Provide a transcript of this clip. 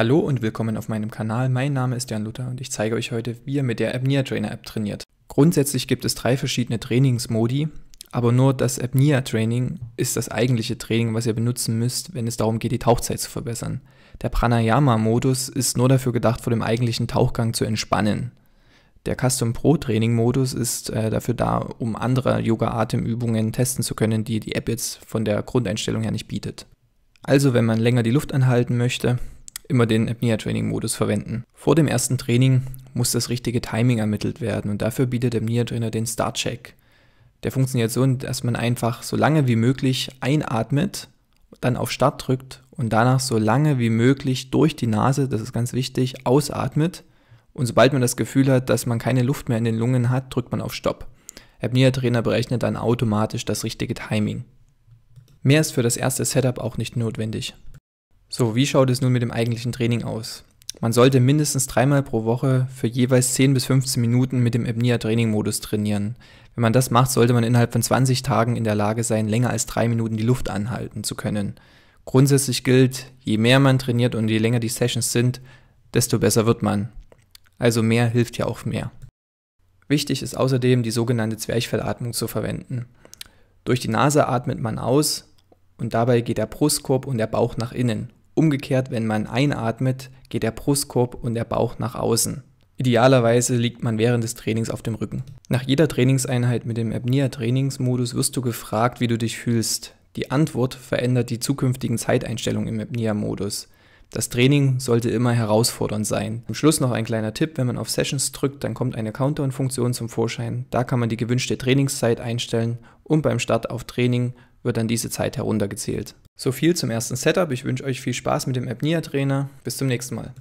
Hallo und willkommen auf meinem Kanal. Mein Name ist Jan Luther und ich zeige euch heute, wie ihr mit der Apnea Trainer App trainiert. Grundsätzlich gibt es drei verschiedene Trainingsmodi, aber nur das Apnea Training ist das eigentliche Training, was ihr benutzen müsst, wenn es darum geht, die Tauchzeit zu verbessern. Der Pranayama Modus ist nur dafür gedacht, vor dem eigentlichen Tauchgang zu entspannen. Der Custom Pro Training Modus ist äh, dafür da, um andere Yoga-Atemübungen testen zu können, die die App jetzt von der Grundeinstellung her nicht bietet. Also, wenn man länger die Luft anhalten möchte, immer den Apnea-Training-Modus verwenden. Vor dem ersten Training muss das richtige Timing ermittelt werden und dafür bietet der Apnea-Trainer den Start-Check. Der funktioniert so, dass man einfach so lange wie möglich einatmet, dann auf Start drückt und danach so lange wie möglich durch die Nase, das ist ganz wichtig, ausatmet. Und sobald man das Gefühl hat, dass man keine Luft mehr in den Lungen hat, drückt man auf Stopp. Apnea-Trainer berechnet dann automatisch das richtige Timing. Mehr ist für das erste Setup auch nicht notwendig. So, wie schaut es nun mit dem eigentlichen Training aus? Man sollte mindestens dreimal pro Woche für jeweils 10 bis 15 Minuten mit dem EBNIA Training Modus trainieren. Wenn man das macht, sollte man innerhalb von 20 Tagen in der Lage sein, länger als drei Minuten die Luft anhalten zu können. Grundsätzlich gilt, je mehr man trainiert und je länger die Sessions sind, desto besser wird man. Also mehr hilft ja auch mehr. Wichtig ist außerdem, die sogenannte Zwerchfellatmung zu verwenden. Durch die Nase atmet man aus und dabei geht der Brustkorb und der Bauch nach innen Umgekehrt, wenn man einatmet, geht der Brustkorb und der Bauch nach außen. Idealerweise liegt man während des Trainings auf dem Rücken. Nach jeder Trainingseinheit mit dem Apnea-Trainingsmodus wirst du gefragt, wie du dich fühlst. Die Antwort verändert die zukünftigen Zeiteinstellungen im Apnea-Modus. Das Training sollte immer herausfordernd sein. Am Schluss noch ein kleiner Tipp, wenn man auf Sessions drückt, dann kommt eine Countdown-Funktion zum Vorschein. Da kann man die gewünschte Trainingszeit einstellen und beim Start auf Training wird dann diese Zeit heruntergezählt. So viel zum ersten Setup. Ich wünsche euch viel Spaß mit dem Apnea Trainer. Bis zum nächsten Mal.